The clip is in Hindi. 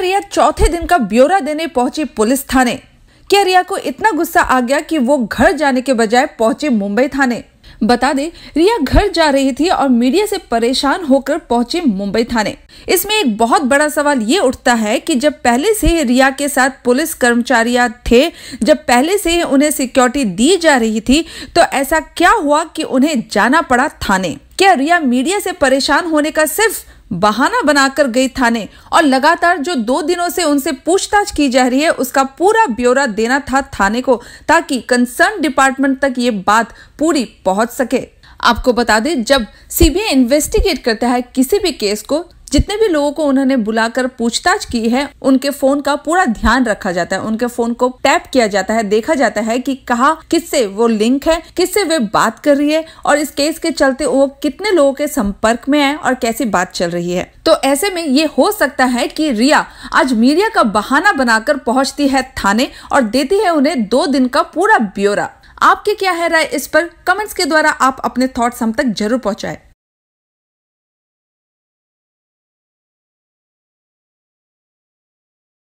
रिया चौथे दिन का ब्योरा देने पहुंची पुलिस थाने क्या रिया को इतना गुस्सा आ गया कि वो घर जाने के बजाय पहुंचे मुंबई थाने बता दे रिया घर जा रही थी और मीडिया से परेशान होकर पहुंचे मुंबई थाने इसमें एक बहुत बड़ा सवाल ये उठता है कि जब पहले से ही रिया के साथ पुलिस कर्मचारियां थे जब पहले से ही उन्हें सिक्योरिटी दी जा रही थी तो ऐसा क्या हुआ कि उन्हें जाना पड़ा थाने क्या रिया मीडिया से परेशान होने का सिर्फ बहाना बनाकर गई थाने और लगातार जो दो दिनों से उनसे पूछताछ की जा रही है उसका पूरा ब्यौरा देना था थाने को ताकि कंसर्न डिपार्टमेंट तक ये बात पूरी पहुंच सके आपको बता दें जब सीबीआई इन्वेस्टिगेट करता है किसी भी केस को जितने भी लोगों को उन्होंने बुलाकर पूछताछ की है उनके फोन का पूरा ध्यान रखा जाता है उनके फोन को टैप किया जाता है देखा जाता है कि कहा किससे वो लिंक है किससे वे बात कर रही है और इस केस के चलते वो कितने लोगों के संपर्क में है और कैसी बात चल रही है तो ऐसे में ये हो सकता है कि रिया आज मीडिया का बहाना बनाकर पहुंचती है थाने और देती है उन्हें दो दिन का पूरा ब्योरा आपके क्या है राय इस पर कमेंट्स के द्वारा आप अपने थॉट्स हम तक जरूर पहुंचाएं